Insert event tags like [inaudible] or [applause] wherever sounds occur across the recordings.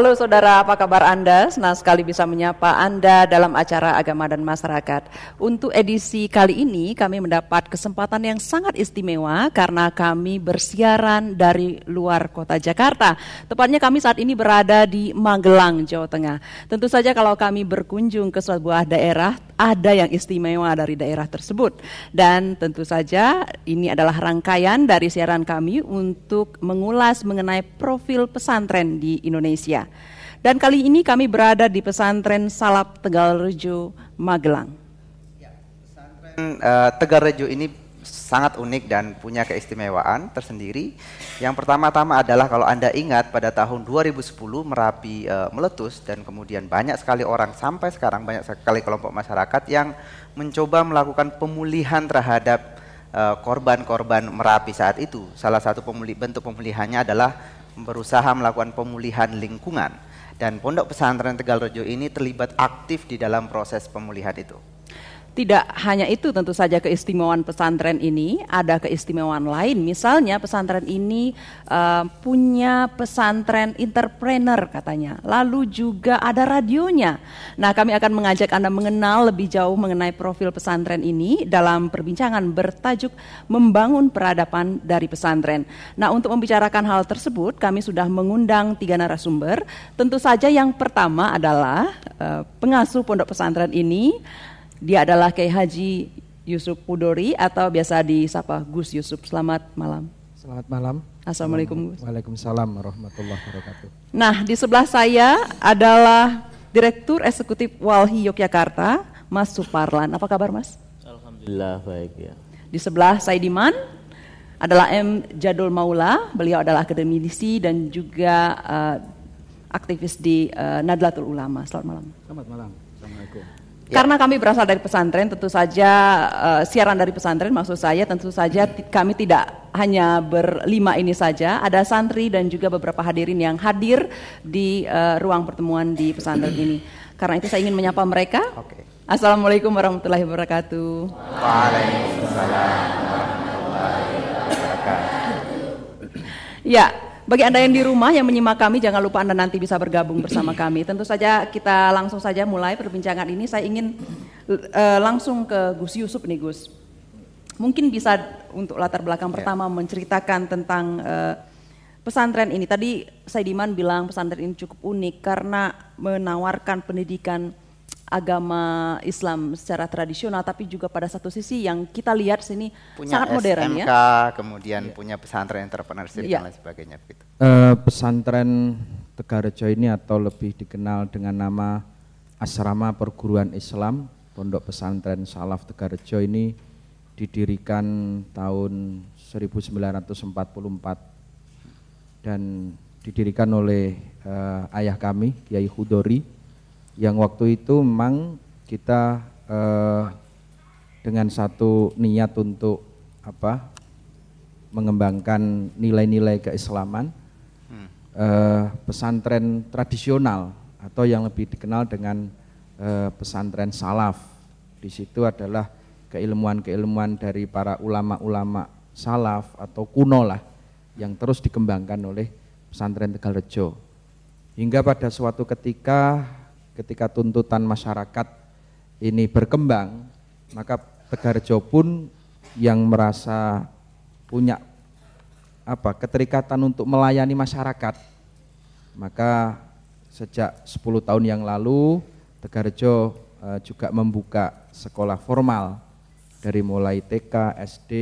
Halo saudara, apa kabar Anda? Senang sekali bisa menyapa Anda dalam acara agama dan masyarakat. Untuk edisi kali ini kami mendapat kesempatan yang sangat istimewa karena kami bersiaran dari luar kota Jakarta. Tepatnya kami saat ini berada di Magelang, Jawa Tengah. Tentu saja kalau kami berkunjung ke sebuah daerah, ada yang istimewa dari daerah tersebut. Dan tentu saja ini adalah rangkaian dari siaran kami untuk mengulas mengenai profil pesantren di Indonesia. Dan kali ini kami berada di pesantren Salap Tegal Rejo, Magelang uh, Tegar Rejo ini sangat unik dan punya keistimewaan tersendiri. Yang pertama-tama adalah kalau Anda ingat pada tahun 2010 Merapi e, meletus dan kemudian banyak sekali orang sampai sekarang banyak sekali kelompok masyarakat yang mencoba melakukan pemulihan terhadap eh, korban-korban Merapi saat itu. Salah satu pemuli, bentuk pemulihannya adalah berusaha melakukan pemulihan lingkungan dan Pondok Pesantren Tegal Rejo ini terlibat aktif di dalam proses pemulihan itu tidak hanya itu tentu saja keistimewaan pesantren ini ada keistimewaan lain misalnya pesantren ini uh, punya pesantren entrepreneur katanya lalu juga ada radionya nah kami akan mengajak anda mengenal lebih jauh mengenai profil pesantren ini dalam perbincangan bertajuk membangun peradaban dari pesantren nah untuk membicarakan hal tersebut kami sudah mengundang tiga narasumber tentu saja yang pertama adalah uh, pengasuh pondok pesantren ini dia adalah Kiai Haji Yusuf Pudori atau biasa disapa Gus Yusuf. Selamat malam. Selamat malam. Assalamualaikum Gus. Waalaikumsalam warahmatullahi wabarakatuh. Nah, di sebelah saya adalah Direktur Eksekutif Walhi Yogyakarta, Mas Suparlan. Apa kabar, Mas? Alhamdulillah baik ya. Di sebelah Saidiman adalah M Jadul Maula, beliau adalah akademisi dan juga uh, aktivis di uh, Nadlatul Ulama. Selamat malam. Selamat malam. Assalamualaikum. Ya. Karena kami berasal dari pesantren, tentu saja uh, siaran dari pesantren maksud saya tentu saja kami tidak hanya berlima ini saja, ada santri dan juga beberapa hadirin yang hadir di uh, ruang pertemuan di pesantren ini. Karena itu saya ingin menyapa mereka. Okay. Assalamualaikum warahmatullahi wabarakatuh. Waalaikumsalam warahmatullahi wabarakatuh. ya, bagi Anda yang di rumah yang menyimak kami, jangan lupa Anda nanti bisa bergabung bersama kami. Tentu saja kita langsung saja mulai perbincangan ini. Saya ingin uh, langsung ke Gus Yusuf nih Gus. Mungkin bisa untuk latar belakang yeah. pertama menceritakan tentang uh, pesantren ini. Tadi Saidiman bilang pesantren ini cukup unik karena menawarkan pendidikan agama Islam secara tradisional, tapi juga pada satu sisi yang kita lihat sini punya sangat SMK, modern ya. kemudian yeah. punya pesantren entrepreneurship yeah. dan iya. lain sebagainya. Gitu. Uh, pesantren Tegarejo ini atau lebih dikenal dengan nama Asrama Perguruan Islam Pondok Pesantren Salaf Tegarejo ini didirikan tahun 1944 dan didirikan oleh uh, ayah kami Kiai Hudori yang waktu itu memang kita eh, dengan satu niat untuk apa mengembangkan nilai-nilai keislaman hmm. eh, pesantren tradisional atau yang lebih dikenal dengan eh, pesantren salaf di situ adalah keilmuan-keilmuan dari para ulama-ulama salaf atau kuno lah yang terus dikembangkan oleh pesantren tegal rejo hingga pada suatu ketika ketika tuntutan masyarakat ini berkembang, maka Tegarjo pun yang merasa punya apa keterikatan untuk melayani masyarakat. Maka sejak 10 tahun yang lalu Tegarjo eh, juga membuka sekolah formal dari mulai TK, SD,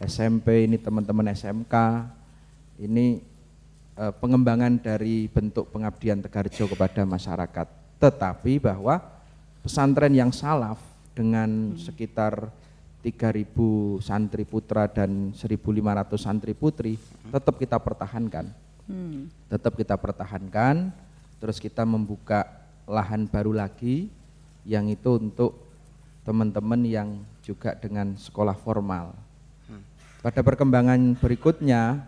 SMP, ini teman-teman SMK, ini eh, pengembangan dari bentuk pengabdian Tegarjo kepada masyarakat. Tetapi bahwa pesantren yang salaf dengan sekitar 3000 santri putra dan 1500 santri putri tetap kita pertahankan. Hmm. Tetap kita pertahankan, terus kita membuka lahan baru lagi yang itu untuk teman-teman yang juga dengan sekolah formal. Hmm. Pada perkembangan berikutnya,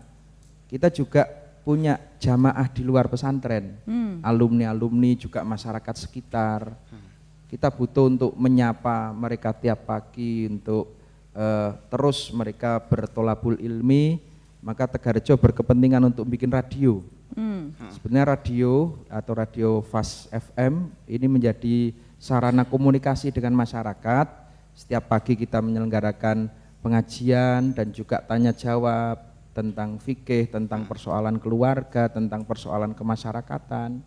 kita juga punya jamaah di luar pesantren, alumni hmm. alumni-alumni juga masyarakat sekitar. Hmm. Kita butuh untuk menyapa mereka tiap pagi untuk uh, terus mereka bertolabul ilmi. Maka Tegarjo berkepentingan untuk bikin radio. Hmm. hmm. Sebenarnya radio atau radio Fast FM ini menjadi sarana komunikasi dengan masyarakat. Setiap pagi kita menyelenggarakan pengajian dan juga tanya jawab tentang fikih, tentang hmm. persoalan keluarga, tentang persoalan kemasyarakatan.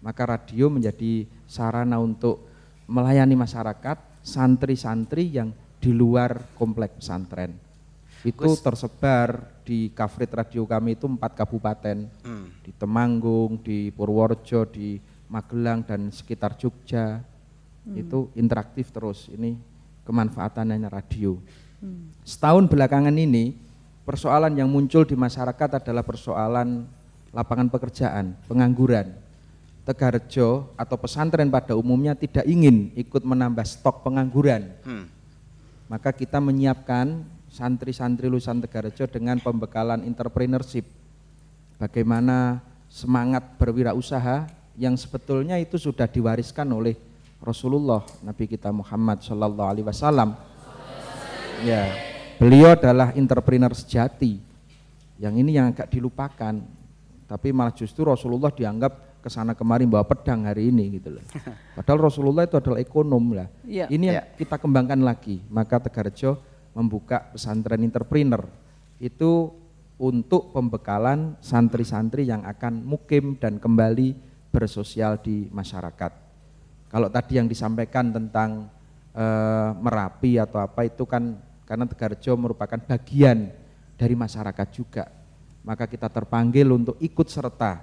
Maka radio menjadi sarana untuk melayani masyarakat, santri-santri yang di luar komplek pesantren. Itu tersebar di coverage radio kami itu empat kabupaten, hmm. di Temanggung, di Purworejo, di Magelang dan sekitar Jogja. Hmm. Itu interaktif terus. Ini kemanfaatannya radio. Hmm. Setahun belakangan ini persoalan yang muncul di masyarakat adalah persoalan lapangan pekerjaan, pengangguran. Tegarjo atau pesantren pada umumnya tidak ingin ikut menambah stok pengangguran. Hmm. Maka kita menyiapkan santri-santri lulusan Tegarjo dengan pembekalan entrepreneurship. Bagaimana semangat berwirausaha yang sebetulnya itu sudah diwariskan oleh Rasulullah Nabi kita Muhammad Shallallahu Alaihi Wasallam. Ya. Beliau adalah entrepreneur sejati. Yang ini yang agak dilupakan. Tapi malah justru Rasulullah dianggap kesana kemarin bawa pedang hari ini gitu loh. [laughs] Padahal Rasulullah itu adalah ekonom lah. Ya. Ini yang iya. kita kembangkan lagi. Maka Tegarjo membuka pesantren entrepreneur itu untuk pembekalan santri-santri yang akan mukim dan kembali bersosial di masyarakat. Kalau tadi yang disampaikan tentang e, Merapi atau apa itu kan karena Tegarjo merupakan bagian dari masyarakat juga. Maka kita terpanggil untuk ikut serta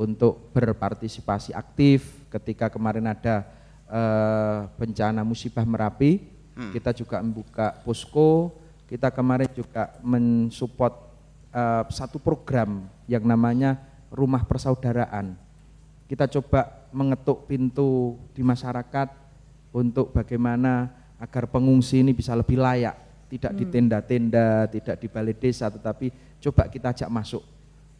untuk berpartisipasi aktif ketika kemarin ada eh, bencana musibah Merapi, hmm. kita juga membuka posko, kita kemarin juga mensupport eh, satu program yang namanya Rumah Persaudaraan. Kita coba mengetuk pintu di masyarakat untuk bagaimana agar pengungsi ini bisa lebih layak, tidak hmm. di tenda-tenda, tidak di balai desa, tetapi coba kita ajak masuk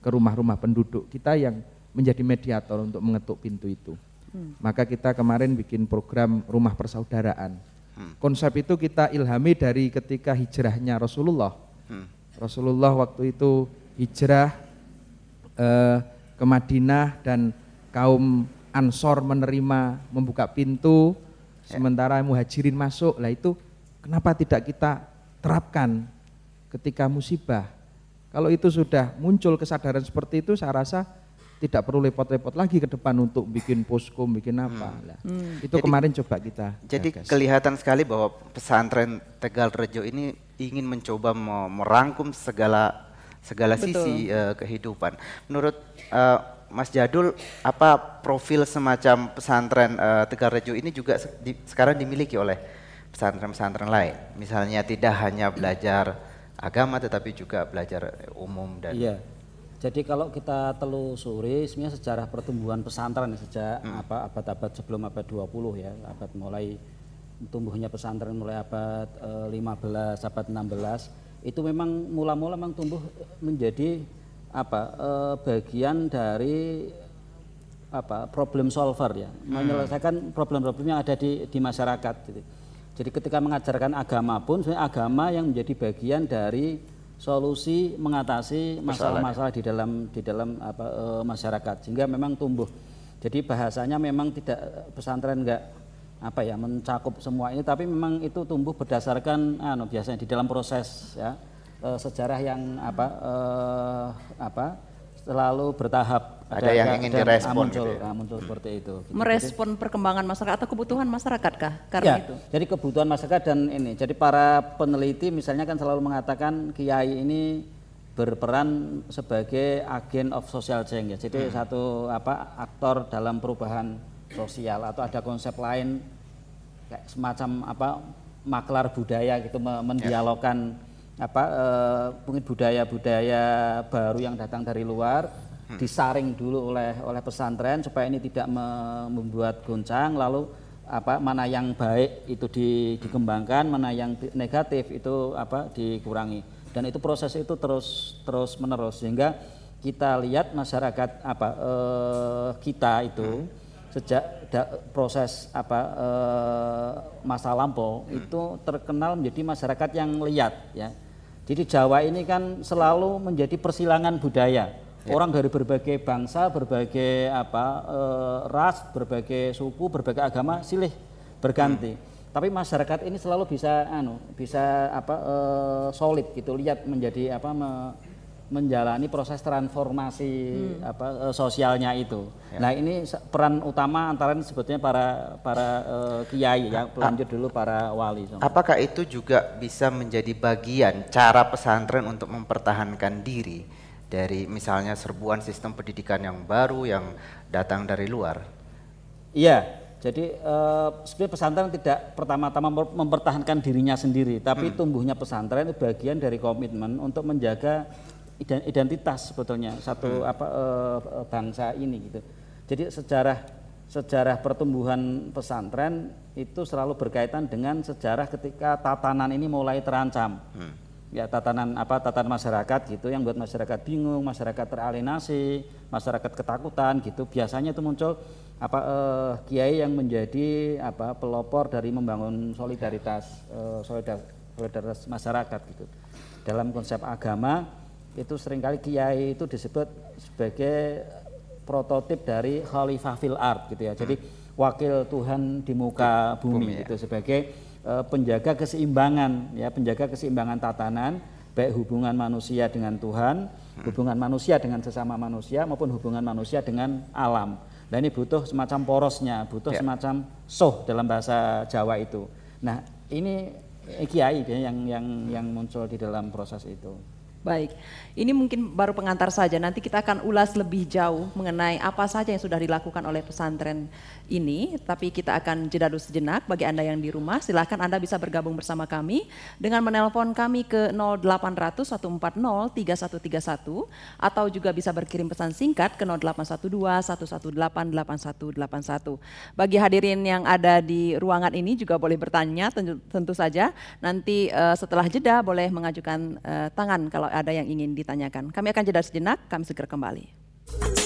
ke rumah-rumah penduduk kita yang menjadi mediator untuk mengetuk pintu itu. Hmm. Maka kita kemarin bikin program rumah persaudaraan. Hmm. Konsep itu kita ilhami dari ketika hijrahnya Rasulullah. Hmm. Rasulullah waktu itu hijrah eh, ke Madinah dan kaum Ansor menerima membuka pintu Sementara muhajirin masuk, lah itu kenapa tidak kita terapkan ketika musibah? Kalau itu sudah muncul kesadaran seperti itu, saya rasa tidak perlu repot-repot lagi ke depan untuk bikin posko, bikin apa. Hmm. Lah. Hmm. Itu jadi, kemarin coba kita. Jadi gagas. kelihatan sekali bahwa pesantren Tegal Rejo ini ingin mencoba merangkum segala segala Betul. sisi uh, eh, kehidupan. Menurut uh, Mas Jadul, apa profil semacam pesantren uh, rejo ini juga se di, sekarang dimiliki oleh pesantren-pesantren lain? Misalnya tidak hanya belajar agama tetapi juga belajar umum dan Iya. Jadi kalau kita telusuri sebenarnya sejarah pertumbuhan pesantren ya, sejak hmm. apa abad-abad sebelum abad 20 ya, abad mulai tumbuhnya pesantren mulai abad 15, eh, abad 16 itu memang mula-mula memang tumbuh menjadi apa eh, bagian dari apa problem solver ya hmm. menyelesaikan problem-problem yang ada di di masyarakat gitu. Jadi ketika mengajarkan agama pun sebenarnya agama yang menjadi bagian dari solusi mengatasi masalah-masalah ya. di dalam di dalam apa e, masyarakat sehingga memang tumbuh. Jadi bahasanya memang tidak pesantren enggak apa ya mencakup semua ini tapi memang itu tumbuh berdasarkan anu biasanya di dalam proses ya uh, sejarah yang apa uh, apa selalu bertahap ada, yang ingin direspon muncul, gitu ya? muncul hmm. seperti itu gitu. merespon perkembangan masyarakat atau kebutuhan masyarakat kah karena ya, itu jadi kebutuhan masyarakat dan ini jadi para peneliti misalnya kan selalu mengatakan kiai ini berperan sebagai agen of social change ya. jadi hmm. satu apa aktor dalam perubahan sosial atau ada konsep lain kayak semacam apa maklar budaya gitu ya. mendialogkan yes apa e, mungkin budaya-budaya baru yang datang dari luar hmm. disaring dulu oleh oleh pesantren supaya ini tidak me membuat goncang lalu apa mana yang baik itu di, dikembangkan mana yang negatif itu apa dikurangi dan itu proses itu terus terus menerus sehingga kita lihat masyarakat apa e, kita itu hmm sejak da, proses apa e, masa lampau hmm. itu terkenal menjadi masyarakat yang lihat ya. Jadi Jawa ini kan selalu menjadi persilangan budaya. yeah. Orang dari berbagai bangsa, berbagai apa e, ras, berbagai suku, berbagai agama silih berganti. Hmm. Tapi masyarakat ini selalu bisa anu, bisa apa e, solid gitu lihat menjadi apa me, menjalani proses transformasi hmm. apa e, sosialnya itu. Ya. Nah, ini peran utama antara sebetulnya para para e, kiai yang lanjut dulu para wali. Sama. Apakah itu juga bisa menjadi bagian cara pesantren untuk mempertahankan diri dari misalnya serbuan sistem pendidikan yang baru yang datang dari luar? Iya, jadi uh, sebenarnya pesantren tidak pertama-tama mempertahankan dirinya sendiri, tapi hmm. tumbuhnya pesantren itu bagian dari komitmen untuk menjaga identitas sebetulnya satu hmm. apa e, bangsa ini gitu. Jadi sejarah sejarah pertumbuhan pesantren itu selalu berkaitan dengan sejarah ketika tatanan ini mulai terancam. Hmm. Ya tatanan apa tatanan masyarakat gitu yang buat masyarakat bingung, masyarakat teralienasi, masyarakat ketakutan gitu. Biasanya itu muncul apa eh, kiai yang menjadi apa pelopor dari membangun solidaritas eh, solidaritas, solidaritas masyarakat gitu. Dalam konsep agama itu seringkali kiai itu disebut sebagai prototip dari khalifah fil art gitu ya. Jadi hmm. wakil Tuhan di muka bumi, bumi ya. Gitu sebagai uh, penjaga keseimbangan ya, penjaga keseimbangan tatanan baik hubungan manusia dengan Tuhan, hmm. hubungan manusia dengan sesama manusia maupun hubungan manusia dengan alam. Nah ini butuh semacam porosnya, butuh ya. semacam soh dalam bahasa Jawa itu. Nah ini eh, kiai yang yang yang muncul di dalam proses itu. Baik, ini mungkin baru pengantar saja. Nanti kita akan ulas lebih jauh mengenai apa saja yang sudah dilakukan oleh pesantren ini. Tapi kita akan jeda dulu sejenak bagi Anda yang di rumah. Silahkan Anda bisa bergabung bersama kami dengan menelpon kami ke 0800 140 3131 atau juga bisa berkirim pesan singkat ke 0812 118 8181. Bagi hadirin yang ada di ruangan ini juga boleh bertanya tentu, tentu saja. Nanti uh, setelah jeda boleh mengajukan uh, tangan kalau ada yang ingin ditanyakan. Kami akan jeda sejenak, kami segera kembali.